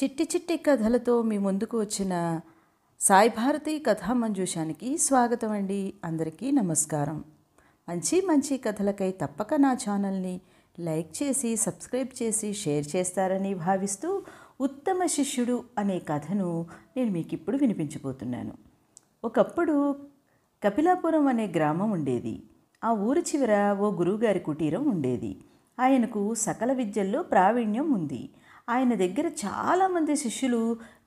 చిట్టి చిట్టి కథలతో మీ ముందుకు వచ్చిన సాయి భారతి మంజూషానికి స్వాగతం అండి అందరికీ నమస్కారం మంచి మంచి కథలకై తప్పక నా ఛానల్ని లైక్ చేసి సబ్స్క్రైబ్ చేసి షేర్ చేస్తారని భావిస్తూ ఉత్తమ శిష్యుడు అనే కథను నేను మీకు ఇప్పుడు వినిపించబోతున్నాను ఒకప్పుడు కపిలాపురం అనే గ్రామం ఉండేది ఆ ఊరి చివర ఓ గురువుగారి కుటీరం ఉండేది ఆయనకు సకల విద్యల్లో ప్రావీణ్యం ఉంది ఆయన దగ్గర చాలామంది శిష్యులు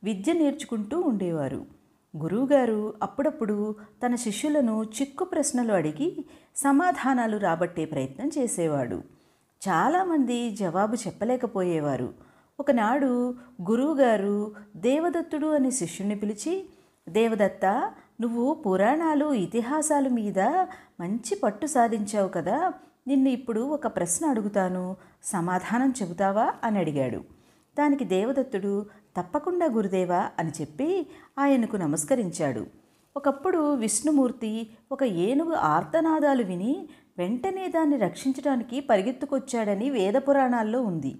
విద్య నేర్చుకుంటూ ఉండేవారు గురువుగారు అప్పుడప్పుడు తన శిష్యులను చిక్కు ప్రశ్నలు అడిగి సమాధానాలు రాబట్టే ప్రయత్నం చేసేవాడు చాలామంది జవాబు చెప్పలేకపోయేవారు ఒకనాడు గురువుగారు దేవదత్తుడు అనే శిష్యుని పిలిచి దేవదత్త నువ్వు పురాణాలు ఇతిహాసాలు మీద మంచి పట్టు సాధించావు కదా నిన్ను ఇప్పుడు ఒక ప్రశ్న అడుగుతాను సమాధానం చెబుతావా అని అడిగాడు దానికి దేవదత్తుడు తప్పకుండా గురుదేవా అని చెప్పి ఆయనకు నమస్కరించాడు ఒకప్పుడు విష్ణుమూర్తి ఒక ఏనుగు ఆర్తనాదాలు విని వెంటనే దాన్ని రక్షించడానికి పరిగెత్తుకొచ్చాడని వేద పురాణాల్లో ఉంది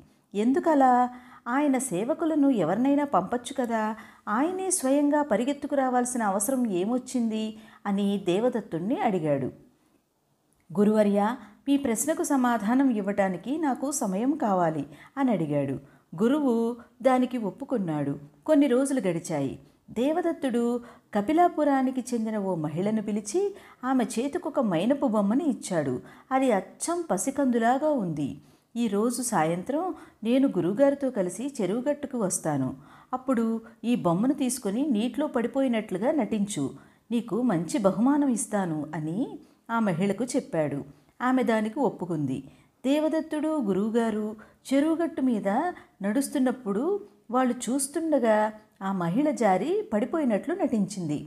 ఎందుకలా ఆయన సేవకులను ఎవరినైనా పంపచ్చు కదా ఆయనే స్వయంగా పరిగెత్తుకు రావాల్సిన అవసరం ఏమొచ్చింది అని దేవదత్తుణ్ణి అడిగాడు గురువర్య మీ ప్రశ్నకు సమాధానం ఇవ్వటానికి నాకు సమయం కావాలి అని అడిగాడు గురువు దానికి ఒప్పుకున్నాడు కొన్ని రోజులు గడిచాయి దేవదత్తుడు కపిలాపురానికి చెందిన ఓ మహిళను పిలిచి ఆమె చేతికొక మైనపు బొమ్మని ఇచ్చాడు అది అచ్చం పసికందులాగా ఉంది ఈరోజు సాయంత్రం నేను గురువుగారితో కలిసి చెరువుగట్టుకు వస్తాను అప్పుడు ఈ బొమ్మను తీసుకుని నీటిలో పడిపోయినట్లుగా నటించు నీకు మంచి బహుమానం ఇస్తాను అని ఆ మహిళకు చెప్పాడు ఆమె దానికి ఒప్పుకుంది దేవదత్తుడు గురువుగారు చెరువుగట్టు మీద నడుస్తున్నప్పుడు వాళ్ళు చూస్తుండగా ఆ మహిళ జారి పడిపోయినట్లు నటించింది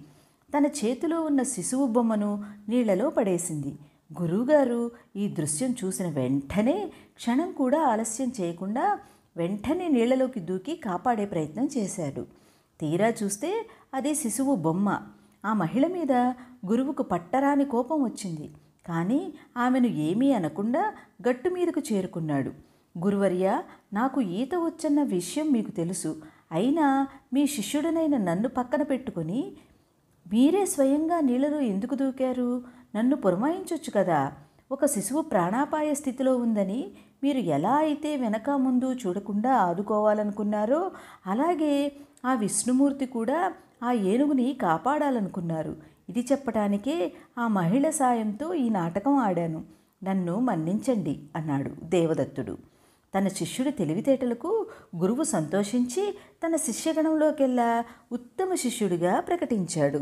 తన చేతిలో ఉన్న శిశువు బొమ్మను నీళ్లలో పడేసింది గురువుగారు ఈ దృశ్యం చూసిన వెంటనే క్షణం కూడా ఆలస్యం చేయకుండా వెంటనే నీళ్లలోకి దూకి కాపాడే ప్రయత్నం చేశాడు తీరా చూస్తే అది శిశువు బొమ్మ ఆ మహిళ మీద గురువుకు పట్టరాని కోపం వచ్చింది కానీ ఆమెను ఏమీ అనకుండా గట్టు మీదకు చేరుకున్నాడు గురువర్య నాకు ఈత వచ్చన్న విషయం మీకు తెలుసు అయినా మీ శిష్యుడనైన నన్ను పక్కన పెట్టుకొని మీరే స్వయంగా నీళ్ళలో ఎందుకు దూకారు నన్ను పురమాయించవచ్చు కదా ఒక శిశువు ప్రాణాపాయ స్థితిలో ఉందని మీరు ఎలా అయితే వెనక ముందు చూడకుండా ఆదుకోవాలనుకున్నారో అలాగే ఆ విష్ణుమూర్తి కూడా ఆ ఏనుగుని కాపాడాలనుకున్నారు ఇది చెప్పటానికే ఆ మహిళ సాయంతో ఈ నాటకం ఆడాను నన్ను మన్నించండి అన్నాడు దేవదత్తుడు తన శిష్యుడి తెలివితేటలకు గురువు సంతోషించి తన శిష్యగణంలోకెల్లా ఉత్తమ శిష్యుడిగా ప్రకటించాడు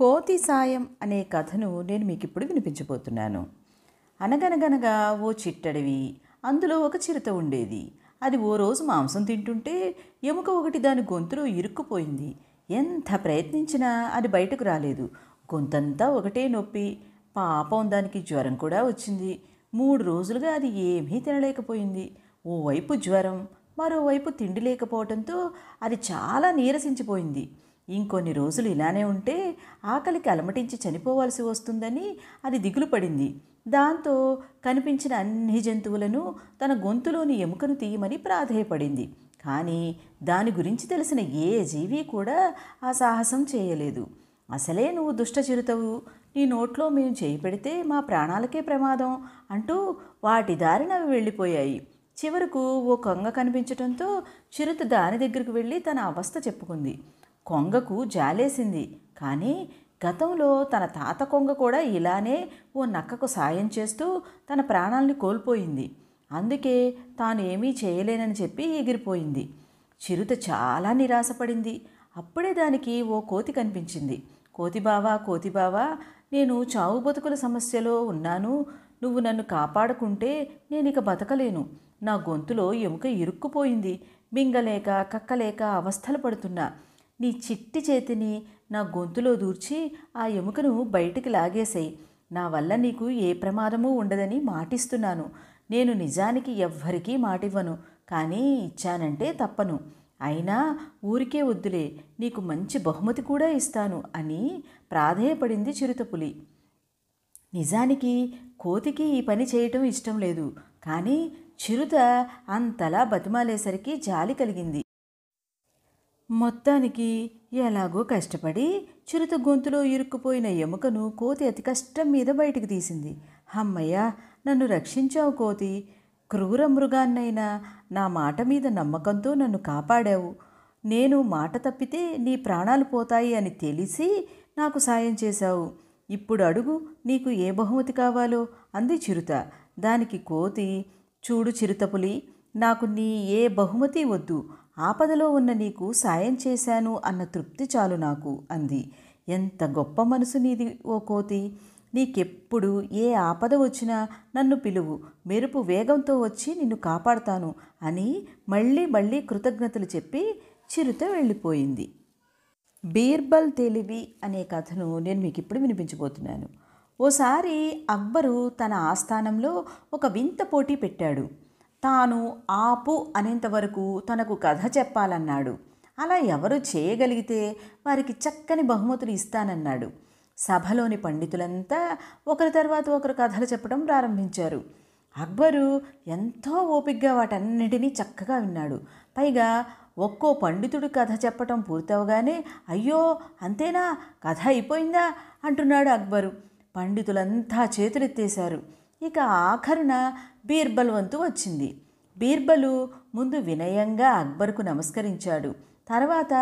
కోతి సాయం అనే కథను నేను మీకు ఇప్పుడు వినిపించబోతున్నాను అనగనగనగా ఓ చిట్టడివి అందులో ఒక చిరుత ఉండేది అది ఓ రోజు మాంసం తింటుంటే ఎముక ఒకటి దాని గొంతులో ఇరుక్కుపోయింది ఎంత ప్రయత్నించినా అది బయటకు రాలేదు గొంతంతా ఒకటే నొప్పి పాపం దానికి జ్వరం కూడా వచ్చింది మూడు రోజులుగా అది ఏమీ తినలేకపోయింది ఓవైపు జ్వరం మరోవైపు తిండి లేకపోవడంతో అది చాలా నీరసించిపోయింది ఇంకొన్ని రోజులు ఇలానే ఉంటే ఆకలికి అలమటించి చనిపోవాల్సి వస్తుందని అది దిగులు పడింది దాంతో కనిపించిన అన్ని జంతువులను తన గొంతులోని ఎముకను తీయమని ప్రాధేయపడింది కానీ దాని గురించి తెలిసిన ఏ జీవి కూడా ఆ సాహసం చేయలేదు అసలే నువ్వు దుష్ట చిరుతవు నీ నోట్లో మేము చేయి పెడితే మా ప్రాణాలకే ప్రమాదం అంటూ వాటి దారిన అవి వెళ్ళిపోయాయి చివరకు ఓ కొంగ కనిపించడంతో చిరుత దాని దగ్గరికి వెళ్ళి తన అవస్థ చెప్పుకుంది కొంగకు జాలేసింది కానీ గతంలో తన తాత కొంగ కూడా ఇలానే ఓ నక్కకు సాయం చేస్తూ తన ప్రాణాలని కోల్పోయింది అందుకే తాను ఏమీ చేయలేనని చెప్పి ఎగిరిపోయింది చిరుత చాలా నిరాశపడింది అప్పుడే దానికి ఓ కోతి కనిపించింది కోతిబావా కోతిబావా నేను చావు బతుకుల సమస్యలో ఉన్నాను నువ్వు నన్ను కాపాడుకుంటే నేను ఇక బతకలేను నా గొంతులో ఎముక ఇరుక్కుపోయింది మింగలేక కక్కలేక అవస్థలు పడుతున్నా నీ చిట్టి చేతిని నా గొంతులో దూర్చి ఆ ఎముకను బయటికి లాగేసాయి నా వల్ల నీకు ఏ ప్రమాదమూ ఉండదని మాటిస్తున్నాను నేను నిజానికి ఎవ్వరికీ మాటివ్వను కానీ ఇచ్చానంటే తప్పను అయినా ఊరికే వద్దులే నీకు మంచి బహుమతి కూడా ఇస్తాను అని ప్రాధేయపడింది చిరుతపులి నిజానికి కోతికి ఈ పని చేయటం ఇష్టం లేదు కానీ చిరుత అంతలా బతిమాలేసరికి జాలి కలిగింది మొత్తానికి ఎలాగో కష్టపడి చిరుత గొంతులో ఇరుక్కుపోయిన ఎముకను కోతి అతి కష్టం మీద బయటికి తీసింది అమ్మయ్య నన్ను రక్షించావు కోతి క్రూర మృగాన్నైనా నా మాట మీద నమ్మకంతో నన్ను కాపాడావు నేను మాట తప్పితే నీ ప్రాణాలు పోతాయి అని తెలిసి నాకు సాయం చేశావు ఇప్పుడు అడుగు నీకు ఏ బహుమతి కావాలో అంది చిరుత దానికి కోతి చూడు చిరుతపులి నాకు నీ ఏ బహుమతి వద్దు ఆపదలో ఉన్న నీకు సాయం చేశాను అన్న తృప్తి చాలు నాకు అంది ఎంత గొప్ప మనసు నీది ఓ కోతి నీకెప్పుడు ఏ ఆపద వచ్చినా నన్ను పిలువు మెరుపు వేగంతో వచ్చి నిన్ను కాపాడతాను అని మళ్ళీ మళ్ళీ కృతజ్ఞతలు చెప్పి చిరుత వెళ్ళిపోయింది బీర్బల్ తెలివి అనే కథను నేను మీకు ఇప్పుడు వినిపించబోతున్నాను ఓసారి అక్బరు తన ఆస్థానంలో ఒక వింత పోటీ పెట్టాడు తాను ఆపు అనేంతవరకు తనకు కథ చెప్పాలన్నాడు అలా ఎవరు చేయగలిగితే వారికి చక్కని బహుమతులు ఇస్తానన్నాడు సభలోని పండితులంతా ఒకరి తర్వాత ఒకరు కథలు చెప్పడం ప్రారంభించారు అక్బరు ఎంతో ఓపిగ్గా వాటన్నిటినీ చక్కగా విన్నాడు పైగా ఒక్కో పండితుడు కథ చెప్పటం పూర్తవగానే అయ్యో అంతేనా కథ అయిపోయిందా అంటున్నాడు అక్బరు పండితులంతా చేతులెత్తేశారు ఇక ఆఖరున బీర్బల్ వంతు వచ్చింది బీర్బలు ముందు వినయంగా అక్బర్కు నమస్కరించాడు తర్వాత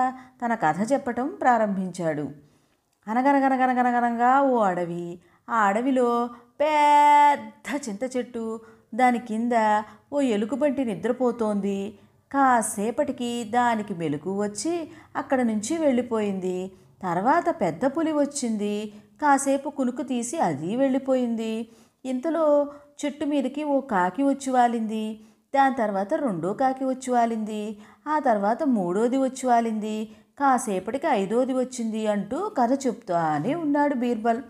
తన కథ చెప్పటం ప్రారంభించాడు అనగనగనగనగనగనగా ఓ అడవి ఆ అడవిలో పెద్ద చింత చెట్టు దాని కింద ఓ ఎలుగుబంటి నిద్రపోతోంది కాసేపటికి దానికి మెలుగు వచ్చి అక్కడ నుంచి వెళ్ళిపోయింది తర్వాత పెద్ద పులి వచ్చింది కాసేపు కునుకు తీసి అది వెళ్ళిపోయింది ఇంతలో చెట్టు మీదకి ఓ కాకి వచ్చి వాలింది దాని తర్వాత రెండో కాకి వచ్చి వాలింది ఆ తర్వాత మూడోది వచ్చి వాలింది కాసేపటికి ఐదోది వచ్చింది అంటూ కథ చెప్తానే ఉన్నాడు బీర్బల్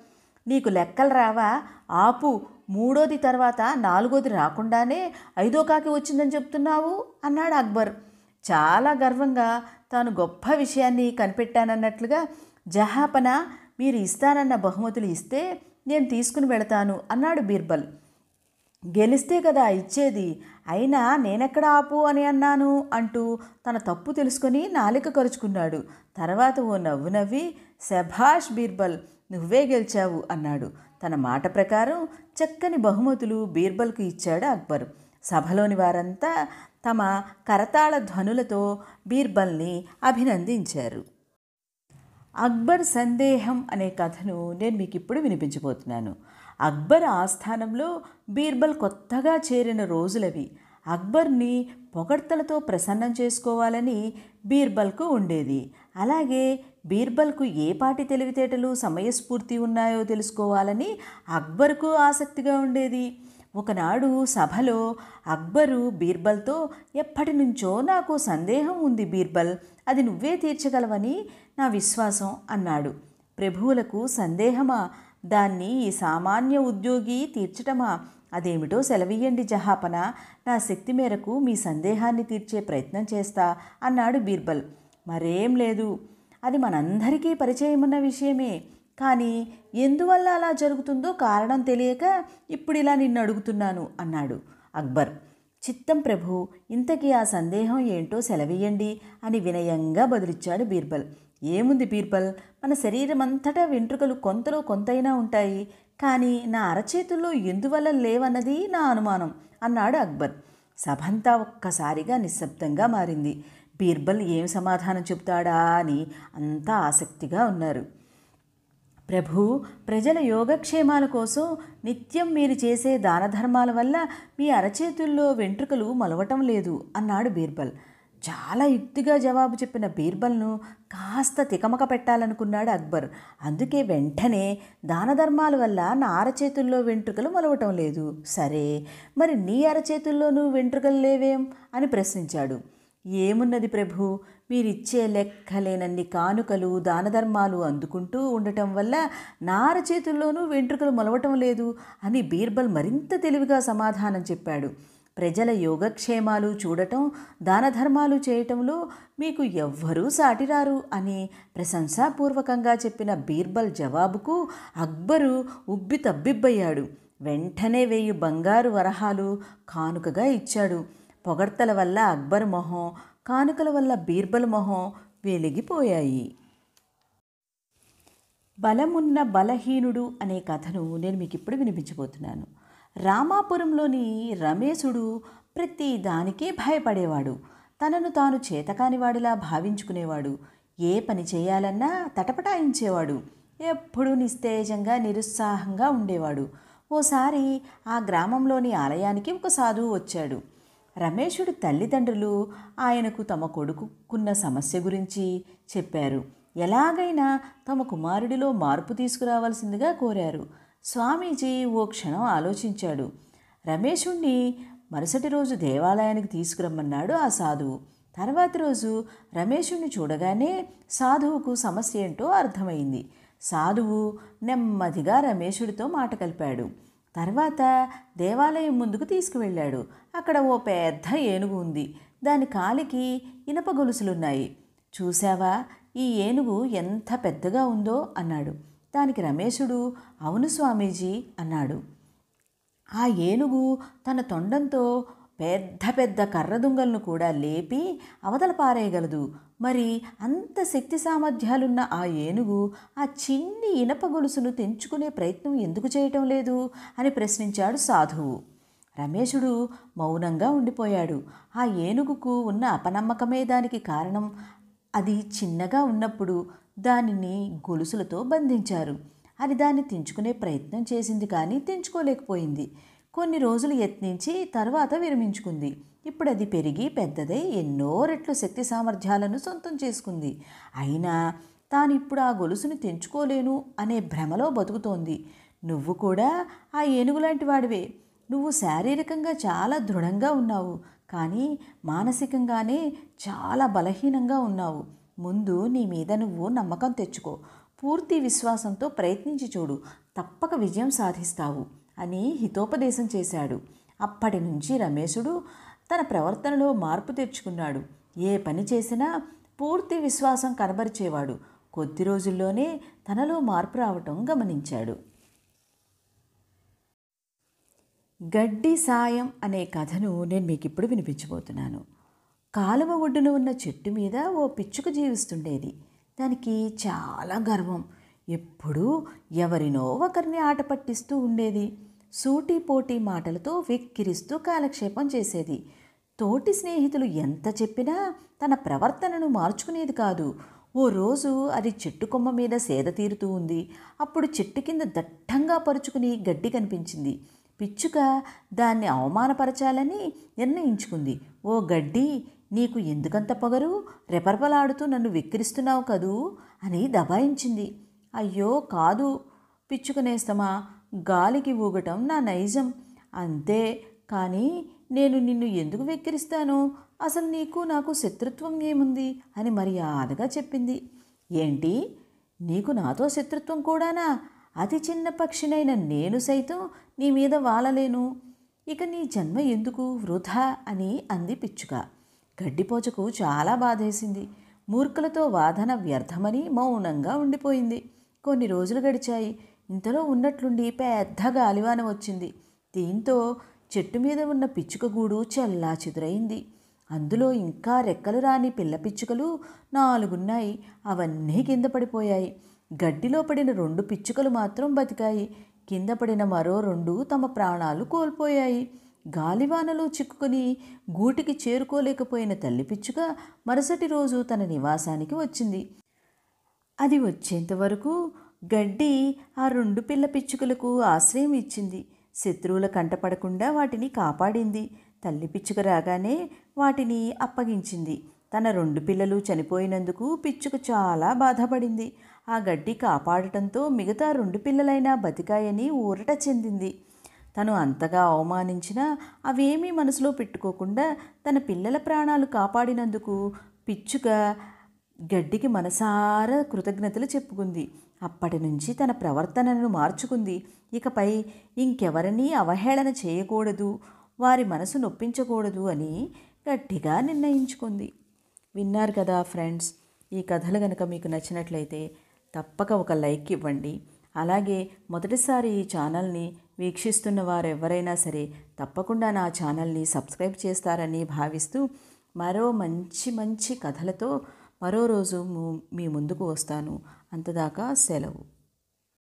నీకు లెక్కలు రావా ఆపు మూడోది తర్వాత నాలుగోది రాకుండానే ఐదో కాకి వచ్చిందని చెప్తున్నావు అన్నాడు అక్బర్ చాలా గర్వంగా తాను గొప్ప విషయాన్ని కనిపెట్టానన్నట్లుగా జహాపన మీరు ఇస్తానన్న బహుమతులు ఇస్తే నేను తీసుకుని వెళతాను అన్నాడు బీర్బల్ గెలిస్తే కదా ఇచ్చేది అయినా నేనెక్కడ ఆపు అని అన్నాను అంటూ తన తప్పు తెలుసుకొని నాలిక కరుచుకున్నాడు తర్వాత ఓ నవ్వు నవ్వి శభాష్ బీర్బల్ నువ్వే గెలిచావు అన్నాడు తన మాట ప్రకారం చక్కని బహుమతులు బీర్బల్కు ఇచ్చాడు అక్బర్ సభలోని వారంతా తమ కరతాళ ధ్వనులతో బీర్బల్ని అభినందించారు అక్బర్ సందేహం అనే కథను నేను మీకు ఇప్పుడు వినిపించబోతున్నాను అక్బర్ ఆస్థానంలో బీర్బల్ కొత్తగా చేరిన రోజులవి అక్బర్ని పొగడ్తలతో ప్రసన్నం చేసుకోవాలని బీర్బల్కు ఉండేది అలాగే బీర్బల్కు ఏ పాటి తెలివితేటలు సమయస్ఫూర్తి ఉన్నాయో తెలుసుకోవాలని అక్బర్కు ఆసక్తిగా ఉండేది ఒకనాడు సభలో అక్బరు బీర్బల్తో ఎప్పటి నుంచో నాకు సందేహం ఉంది బీర్బల్ అది నువ్వే తీర్చగలవని నా విశ్వాసం అన్నాడు ప్రభువులకు సందేహమా దాన్ని ఈ సామాన్య ఉద్యోగి తీర్చటమా అదేమిటో సెలవియ్యండి జహాపన నా శక్తి మేరకు మీ సందేహాన్ని తీర్చే ప్రయత్నం చేస్తా అన్నాడు బీర్బల్ మరేం లేదు అది మనందరికీ ఉన్న విషయమే కానీ ఎందువల్ల అలా జరుగుతుందో కారణం తెలియక ఇప్పుడు ఇలా నిన్ను అడుగుతున్నాను అన్నాడు అక్బర్ చిత్తం ప్రభు ఇంతకీ ఆ సందేహం ఏంటో సెలవీయండి అని వినయంగా బదిలిచ్చాడు బీర్బల్ ఏముంది బీర్బల్ మన శరీరం అంతటా వెంట్రుకలు కొంతలో కొంతైనా ఉంటాయి కానీ నా అరచేతుల్లో ఎందువల్ల లేవన్నది నా అనుమానం అన్నాడు అక్బర్ సభంతా ఒక్కసారిగా నిశ్శబ్దంగా మారింది బీర్బల్ ఏం సమాధానం చెబుతాడా అని అంతా ఆసక్తిగా ఉన్నారు ప్రభు ప్రజల యోగక్షేమాల కోసం నిత్యం మీరు చేసే దాన వల్ల మీ అరచేతుల్లో వెంట్రుకలు మలవటం లేదు అన్నాడు బీర్బల్ చాలా యుక్తిగా జవాబు చెప్పిన బీర్బల్ను కాస్త తికమక పెట్టాలనుకున్నాడు అక్బర్ అందుకే వెంటనే దానధర్మాల వల్ల నా అరచేతుల్లో వెంట్రుకలు మొలవటం లేదు సరే మరి నీ అరచేతుల్లోనూ వెంట్రుకలు లేవేం అని ప్రశ్నించాడు ఏమున్నది ప్రభు మీరిచ్చే లెక్కలేనన్ని కానుకలు దానధర్మాలు అందుకుంటూ ఉండటం వల్ల నార చేతుల్లోనూ వెంట్రుకలు మొలవటం లేదు అని బీర్బల్ మరింత తెలివిగా సమాధానం చెప్పాడు ప్రజల యోగక్షేమాలు చూడటం దానధర్మాలు చేయటంలో మీకు ఎవ్వరూ సాటిరారు అని ప్రశంసాపూర్వకంగా చెప్పిన బీర్బల్ జవాబుకు అక్బరు ఉబ్బి తబ్బిబ్బయ్యాడు వెంటనే వెయ్యి బంగారు వరహాలు కానుకగా ఇచ్చాడు పొగడ్తల వల్ల అక్బర్ మొహం కానుకల వల్ల బీర్బల్ మొహం వెలిగిపోయాయి బలమున్న బలహీనుడు అనే కథను నేను మీకు ఇప్పుడు వినిపించబోతున్నాను రామాపురంలోని రమేశుడు ప్రతి దానికి భయపడేవాడు తనను తాను చేతకానివాడిలా భావించుకునేవాడు ఏ పని చేయాలన్నా తటపటాయించేవాడు ఎప్పుడూ నిస్తేజంగా నిరుత్సాహంగా ఉండేవాడు ఓసారి ఆ గ్రామంలోని ఆలయానికి ఒక సాధువు వచ్చాడు రమేశుడి తల్లిదండ్రులు ఆయనకు తమ కొడుకుకున్న సమస్య గురించి చెప్పారు ఎలాగైనా తమ కుమారుడిలో మార్పు తీసుకురావాల్సిందిగా కోరారు స్వామీజీ ఓ క్షణం ఆలోచించాడు రమేశుణ్ణి మరుసటి రోజు దేవాలయానికి తీసుకురమ్మన్నాడు ఆ సాధువు తర్వాత రోజు రమేశుణ్ణి చూడగానే సాధువుకు సమస్య ఏంటో అర్థమైంది సాధువు నెమ్మదిగా రమేశుడితో మాట కలిపాడు తర్వాత దేవాలయం ముందుకు తీసుకువెళ్ళాడు అక్కడ ఓ పెద్ద ఏనుగు ఉంది దాని కాలికి ఇనప గొలుసులున్నాయి చూశావా ఈ ఏనుగు ఎంత పెద్దగా ఉందో అన్నాడు దానికి రమేశుడు అవును స్వామీజీ అన్నాడు ఆ ఏనుగు తన తొండంతో పెద్ద పెద్ద కర్రదుంగలను కూడా లేపి అవతల పారేయగలదు మరి అంత శక్తి సామర్థ్యాలున్న ఆ ఏనుగు ఆ చిన్ని ఇనప గొలుసును తెంచుకునే ప్రయత్నం ఎందుకు చేయటం లేదు అని ప్రశ్నించాడు సాధువు రమేశుడు మౌనంగా ఉండిపోయాడు ఆ ఏనుగుకు ఉన్న అపనమ్మకమే దానికి కారణం అది చిన్నగా ఉన్నప్పుడు దానిని గొలుసులతో బంధించారు అది దాన్ని తెంచుకునే ప్రయత్నం చేసింది కానీ తెంచుకోలేకపోయింది కొన్ని రోజులు యత్నించి తర్వాత విరమించుకుంది ఇప్పుడు అది పెరిగి పెద్దదై ఎన్నో రెట్లు శక్తి సామర్థ్యాలను సొంతం చేసుకుంది అయినా తాను ఇప్పుడు ఆ గొలుసును తెంచుకోలేను అనే భ్రమలో బతుకుతోంది నువ్వు కూడా ఆ ఏనుగు లాంటి వాడివే నువ్వు శారీరకంగా చాలా దృఢంగా ఉన్నావు కానీ మానసికంగానే చాలా బలహీనంగా ఉన్నావు ముందు నీ మీద నువ్వు నమ్మకం తెచ్చుకో పూర్తి విశ్వాసంతో ప్రయత్నించి చూడు తప్పక విజయం సాధిస్తావు అని హితోపదేశం చేశాడు అప్పటి నుంచి రమేశుడు తన ప్రవర్తనలో మార్పు తెచ్చుకున్నాడు ఏ పని చేసినా పూర్తి విశ్వాసం కనబరిచేవాడు కొద్ది రోజుల్లోనే తనలో మార్పు రావటం గమనించాడు గడ్డి సాయం అనే కథను నేను మీకు ఇప్పుడు వినిపించబోతున్నాను కాలువ ఒడ్డున ఉన్న చెట్టు మీద ఓ పిచ్చుక జీవిస్తుండేది దానికి చాలా గర్వం ఎప్పుడూ ఎవరినో ఒకరిని ఆట పట్టిస్తూ ఉండేది సూటి పోటీ మాటలతో వెక్కిరిస్తూ కాలక్షేపం చేసేది తోటి స్నేహితులు ఎంత చెప్పినా తన ప్రవర్తనను మార్చుకునేది కాదు ఓ రోజు అది చెట్టు కొమ్మ మీద సేద తీరుతూ ఉంది అప్పుడు చెట్టు కింద దట్టంగా పరుచుకుని గడ్డి కనిపించింది పిచ్చుక దాన్ని అవమానపరచాలని నిర్ణయించుకుంది ఓ గడ్డి నీకు ఎందుకంత పొగరు రెపర్పలాడుతూ నన్ను వెక్కిరిస్తున్నావు కదూ అని దబాయించింది అయ్యో కాదు పిచ్చుకునేస్తమా గాలికి ఊగటం నా నైజం అంతే కానీ నేను నిన్ను ఎందుకు వెక్కిరిస్తాను అసలు నీకు నాకు శత్రుత్వం ఏముంది అని మర్యాదగా చెప్పింది ఏంటి నీకు నాతో శత్రుత్వం కూడానా అతి చిన్న పక్షినైన నేను సైతం నీ మీద వాలలేను ఇక నీ జన్మ ఎందుకు వృధా అని అంది పిచ్చుక గడ్డిపోచకు చాలా బాధేసింది మూర్ఖులతో వాదన వ్యర్థమని మౌనంగా ఉండిపోయింది కొన్ని రోజులు గడిచాయి ఇంతలో ఉన్నట్లుండి పెద్ద గాలివాన వచ్చింది దీంతో చెట్టు మీద ఉన్న పిచ్చుక గూడు చెల్లా చెదురైంది అందులో ఇంకా రెక్కలు రాని పిల్ల పిచ్చుకలు నాలుగున్నాయి అవన్నీ కింద పడిపోయాయి గడ్డిలో పడిన రెండు పిచ్చుకలు మాత్రం బతికాయి కింద పడిన మరో రెండు తమ ప్రాణాలు కోల్పోయాయి గాలివానలో చిక్కుకొని గూటికి చేరుకోలేకపోయిన తల్లి పిచ్చుక మరుసటి రోజు తన నివాసానికి వచ్చింది అది వచ్చేంతవరకు గడ్డి ఆ రెండు పిల్ల పిచ్చుకలకు ఆశ్రయం ఇచ్చింది శత్రువుల కంటపడకుండా వాటిని కాపాడింది తల్లి పిచ్చుక రాగానే వాటిని అప్పగించింది తన రెండు పిల్లలు చనిపోయినందుకు పిచ్చుక చాలా బాధపడింది ఆ గడ్డి కాపాడటంతో మిగతా రెండు పిల్లలైనా బతికాయని ఊరట చెందింది తను అంతగా అవమానించినా అవేమీ మనసులో పెట్టుకోకుండా తన పిల్లల ప్రాణాలు కాపాడినందుకు పిచ్చుక గడ్డికి మనసార కృతజ్ఞతలు చెప్పుకుంది అప్పటి నుంచి తన ప్రవర్తనను మార్చుకుంది ఇకపై ఇంకెవరినీ అవహేళన చేయకూడదు వారి మనసు నొప్పించకూడదు అని గట్టిగా నిర్ణయించుకుంది విన్నారు కదా ఫ్రెండ్స్ ఈ కథలు కనుక మీకు నచ్చినట్లయితే తప్పక ఒక లైక్ ఇవ్వండి అలాగే మొదటిసారి ఈ ఛానల్ని వీక్షిస్తున్న వారెవరైనా సరే తప్పకుండా నా ఛానల్ని సబ్స్క్రైబ్ చేస్తారని భావిస్తూ మరో మంచి మంచి కథలతో మరో రోజు మీ ముందుకు వస్తాను అంతదాకా సెలవు